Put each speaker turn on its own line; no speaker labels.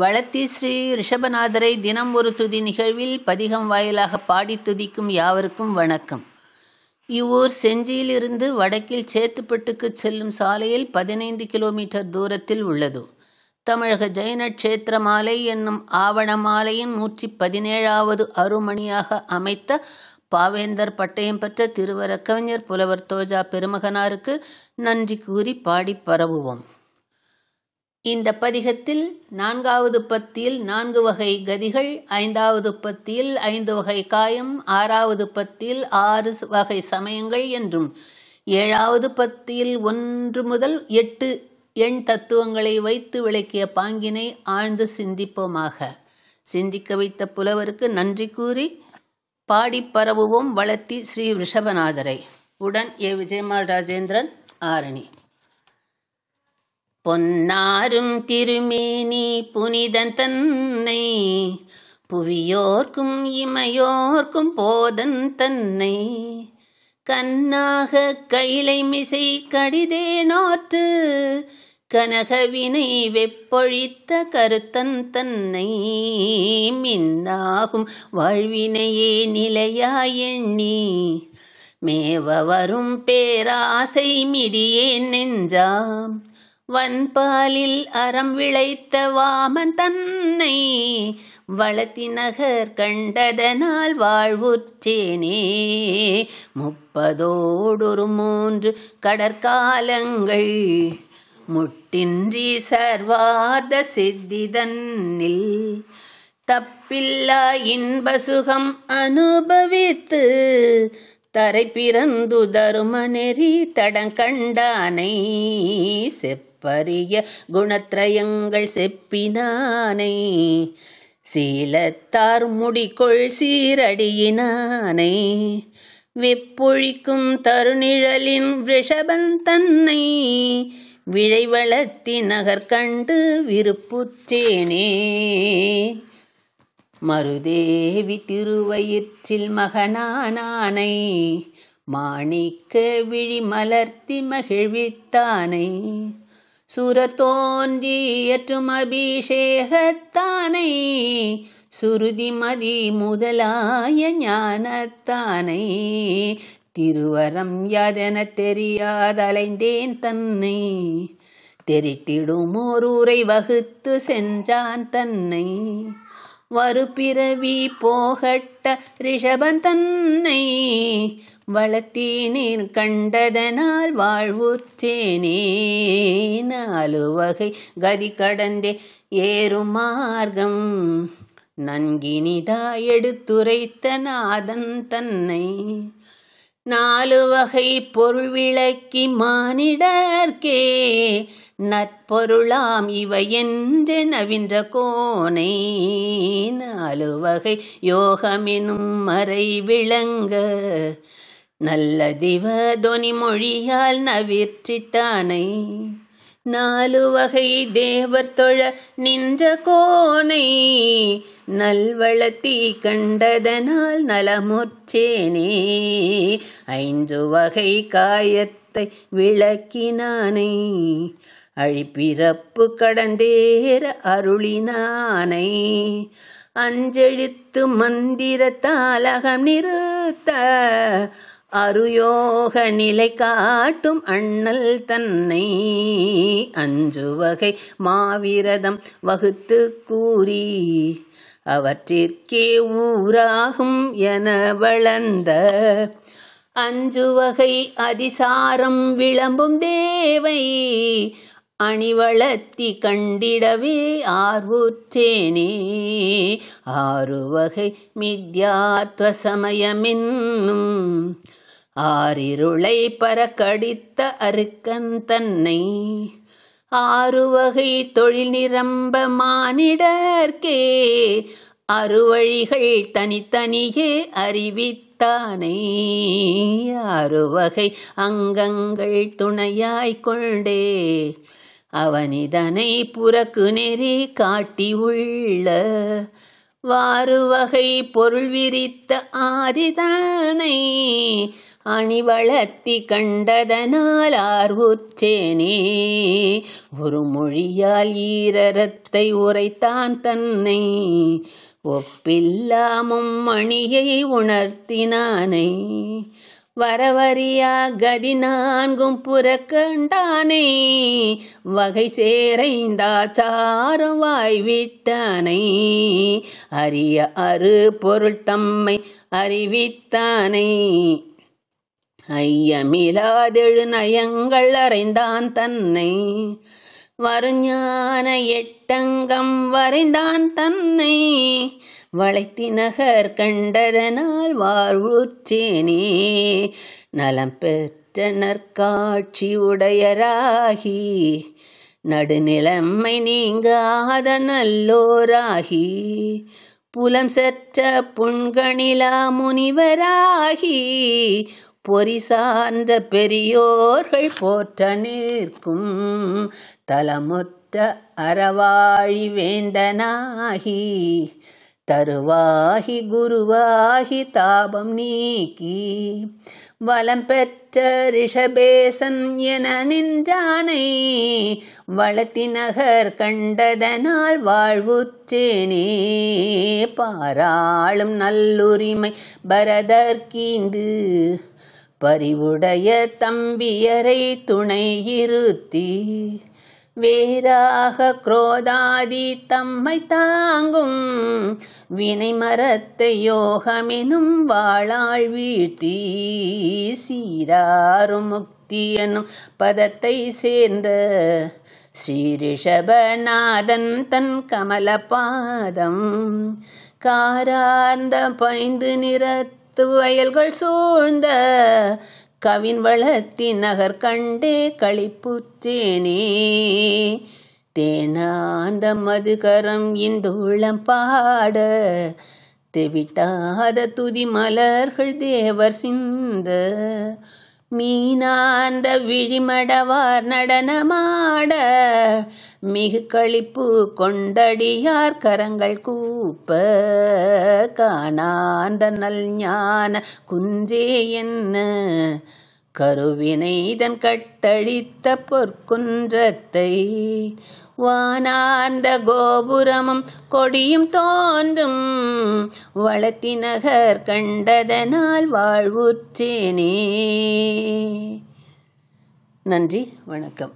வளத்தி ஸ்ரீ ரிஷபநாதரை தினம் ஒரு துதி நிகழ்வில் பதிகம் வாயிலாக பாடி துதிக்கும் யாவருக்கும் வணக்கம் இவ்வூர் செஞ்சியிலிருந்து வடக்கில் சேத்துப்பட்டுக்கு செல்லும் சாலையில் பதினைந்து கிலோமீட்டர் தூரத்தில் உள்ளது தமிழக ஜெயின மாலை என்னும் மாலையின் நூற்றி பதினேழாவது அருமணியாக அமைத்த பாவேந்தர் பட்டயம் பெற்ற திருவரக்கவிஞர் புலவர் தோஜா பெருமகனாருக்கு நன்றி கூறி பாடி பரவுவோம் இந்த பதிகத்தில் நான்காவது பத்தியில் நான்கு வகை கதிகள் ஐந்தாவது பத்தியில் ஐந்து வகை காயம் ஆறாவது பத்தியில் ஆறு வகை சமயங்கள் என்றும் ஏழாவது பத்தியில் ஒன்று முதல் எட்டு எண் தத்துவங்களை வைத்து விளக்கிய பாங்கினை ஆழ்ந்து சிந்திப்போமாக சிந்திக்க வைத்த புலவருக்கு நன்றி கூறி பாடி பரவுவோம் வளர்த்தி ஸ்ரீ ரிஷபநாதரை உடன் ஏ விஜயமால் ராஜேந்திரன் ஆரணி பொன்னாரும் திருமேனி புனிதன் தன்னை புவியோர்க்கும் இமையோர்க்கும் போதன் தன்னை கண்ணாக கைலை மிசை கடிதே நாற்று கனகவினை வெப்பொழித்த கருத்தன் தன்னை மின்னாகும் வாழ்வினையே நிலையாய் எண்ணி மேவ வரும் பேராசை மிடியே நெஞ்சாம் வன்பாலில் அறம் விளைத்த வாமன் தன்னை வளத்தி நகர் கண்டதனால் வாழ்வுற்றேனே முப்பதோடொரு மூன்று கடற்காலங்கள் முட்டின்றி சர்வார்த்த சித்திதன்னில் தப்பில்லா இன்பசுகம் அனுபவித்து தரை பிறந்து தரும நெறி தடங்கண்டானை செப்பரிய குணத்ரயங்கள் செப்பினானை சீலத்தார் முடிக்கொள் சீரடியினானை வெப்பொழிக்கும் தருநிழலின் ரிஷபன் தன்னை விழைவளத்தி நகர்கண்டு விருப்புச்சேனே மருதேவி திருவயிற்றில் மகனானானை மாணிக்க விழி மலர்த்தி மகிழ்வித்தானை சுரர் தோன்றி ஏற்றும் அபிஷேகத்தானை சுருதிமதி முதலாய ஞானத்தானை திருவரம் யாதென தெரியாதலைந்தேன் தன்னை தெரிட்டிடும் ஓர் ஊரை வகுத்து சென்றான் தன்னை வறுபிறவி போகட்ட ரிஷபன் தன்னை வளர்த்தீனீர் கண்டதனால் வாழ்வுற்றேனே வகை கதி கடந்தே ஏறும் மார்க்கம் நன்கினிதா எடுத்துரைத்த நாதன் தன்னை நாலு வகை பொருள் விளக்கி மானிடர்க்கே நற்பொருளாம் இவை என்று நவின்ற கோனை நாலுவகை யோகமெனும் மறை விளங்க நல்ல திவ துவனி மொழியால் நவிற்றிட்டானை நாலு வகை தேவர் தொழ நின்ற கோனை நல்வளத்தி கண்டதனால் நலமுற்றேனே ஐந்து வகை காயத்தை விளக்கினானே அழிப்பிறப்பு கடந்தேற அருளினானை அஞ்செழுத்து மந்திர தாலகம் நிறுத்த அருயோக நிலை காட்டும் அண்ணல் தன்னை அஞ்சு வகை மாவிரதம் வகுத்து கூறி அவற்றிற்கே ஊராகும் என வளர்ந்த அஞ்சு வகை அதிசாரம் விளம்பும் தேவை அணிவளத்தி கண்டிடவே ஆர்வுற்றேனே ஆறு வகை மித்யாத்வ சமயமின்னும் ஆறிருளை பறக்கடித்த அருக்கன் தன்னை வகை தொழில் நிரம்ப மானிடர்க்கே அறுவழிகள் தனித்தனியே ஆறு வகை அங்கங்கள் துணையாய்க் கொண்டே அவனிதனை புறக்கு நெறி காட்டி உள்ள வகை பொருள் விரித்த ஆதிதானை அணிவளர்த்தி கண்டதனால் ஆர்வுச்சேனே ஒரு மொழியால் ஈரத்தை உரைத்தான் தன்னை ஒப்பில்லாமும் மணியை உணர்த்தினானே வரவரியா கதி நான்கும் புறக்கண்டானே வகை சேரைந்தாச்சாரம் வாய்விட்டானை அரிய அரு பொருள் தம்மை அறிவித்தானை ஐயமிலாதெழு நயங்கள் அறைந்தான் தன்னை வருஞான எட்டங்கம் வரைந்தான் தன்னை வளைத்தி நகர் கண்டதனால் வாழ்வுற்றேனே நலம் பெற்ற நற்காட்சி உடையராகி நடுநிலைமை நீங்காத நல்லோராகி புலம் செற்ற புண்கணிலா முனிவராகி பொறி சார்ந்த பெரியோர்கள் போற்ற நிற்கும் தலமுற்ற அறவாழி வேந்தனாகி தருவாகி குருவாகி தாபம் நீக்கி வலம் பெற்ற ரிஷபேசன் என நின்றானை வளத்தினகர் கண்டதனால் வாழ்வுற்றேனே பாராளும் நல்லுரிமை பரதற்கீந்து பரிவுடைய தம்பியரை துணை இருத்தி வேறாக குரோதாதி தம்மை தாங்கும் வினை மரத்தை யோகமெனும் வாழாள் வீழ்த்தி சீராறு முக்தி எனும் பதத்தை சேர்ந்த ஸ்ரீரிஷபநாதன் தன் கமலபாதம் காரார்ந்த பைந்து நிறத்து வயல்கள் சூழ்ந்த கவின் வளத்தின் நகர் கண்டே களிப்புற்றேனே தேனாந்த மதுகரம் இந்த இந்துளம் பாட தெவிட்டாத துதி மலர்கள் தேவர் சிந்த மீனாந்த விழிமடவார் நடனமாட மிகு களிப்பு கொண்டடியார் கரங்கள் கூப்ப காணாந்த நல் ஞான குஞ்சே என்ன கருவினைதன் கட்டழித்த பொற்குன்றத்தை வானார்ந்த கோபுரமும் கொடியும் தோன்றும் வளத்தி நகர் கண்டதனால் வாழ்வுற்றேனே நன்றி வணக்கம்